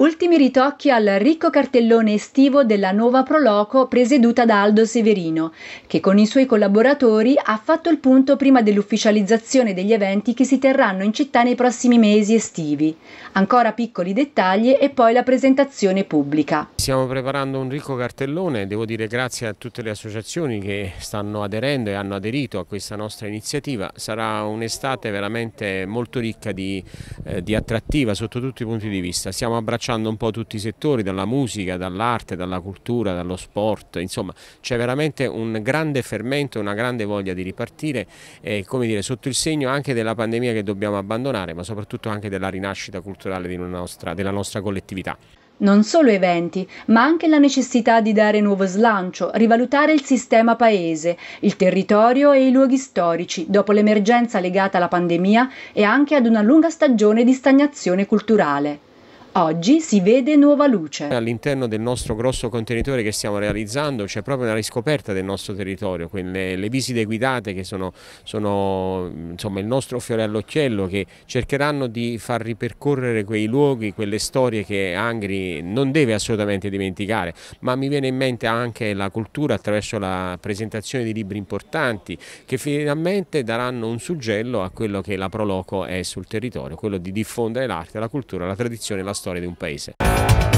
Ultimi ritocchi al ricco cartellone estivo della nuova Proloco presieduta da Aldo Severino, che con i suoi collaboratori ha fatto il punto prima dell'ufficializzazione degli eventi che si terranno in città nei prossimi mesi estivi. Ancora piccoli dettagli e poi la presentazione pubblica. Stiamo preparando un ricco cartellone, devo dire grazie a tutte le associazioni che stanno aderendo e hanno aderito a questa nostra iniziativa. Sarà un'estate veramente molto ricca di, eh, di attrattiva sotto tutti i punti di vista. Stiamo abbracciando abbracciando un po' tutti i settori, dalla musica, dall'arte, dalla cultura, dallo sport, insomma c'è veramente un grande fermento, una grande voglia di ripartire, eh, come dire, sotto il segno anche della pandemia che dobbiamo abbandonare, ma soprattutto anche della rinascita culturale nostra, della nostra collettività. Non solo eventi, ma anche la necessità di dare nuovo slancio, rivalutare il sistema paese, il territorio e i luoghi storici dopo l'emergenza legata alla pandemia e anche ad una lunga stagione di stagnazione culturale. Oggi si vede nuova luce. All'interno del nostro grosso contenitore che stiamo realizzando c'è proprio una riscoperta del nostro territorio, quelle, le visite guidate che sono, sono insomma, il nostro fiore all'occhiello che cercheranno di far ripercorrere quei luoghi, quelle storie che Angri non deve assolutamente dimenticare, ma mi viene in mente anche la cultura attraverso la presentazione di libri importanti che finalmente daranno un suggello a quello che la Proloco è sul territorio, quello di diffondere l'arte, la cultura, la tradizione, la storia storia di un paese.